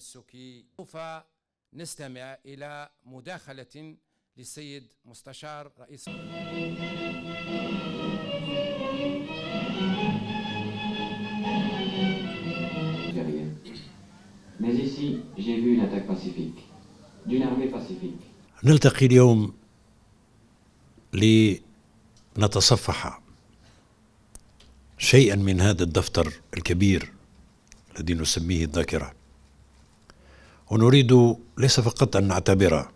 التمسكي سوف نستمع إلى مداخلة للسيد مستشار رئيس نلتقي اليوم لنتصفح شيئا من هذا الدفتر الكبير الذي نسميه الذاكره ونريد ليس فقط أن نعتبر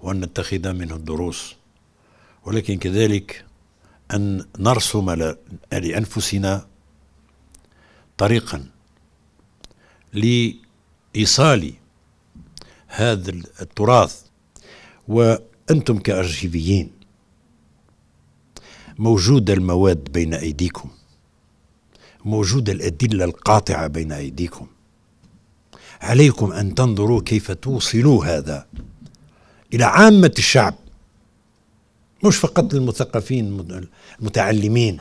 وأن نتخذ منه الدروس ولكن كذلك أن نرسم لأنفسنا طريقا لإيصال هذا التراث وأنتم كأرشيفيين موجودة المواد بين أيديكم موجودة الأدلة القاطعة بين أيديكم عليكم أن تنظروا كيف توصلوا هذا إلى عامة الشعب مش فقط للمثقفين المتعلمين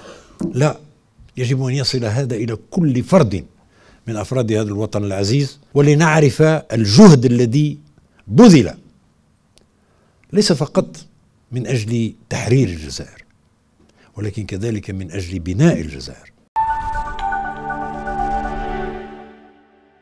لا يجب أن يصل هذا إلى كل فرد من أفراد هذا الوطن العزيز ولنعرف الجهد الذي بذل ليس فقط من أجل تحرير الجزائر ولكن كذلك من أجل بناء الجزائر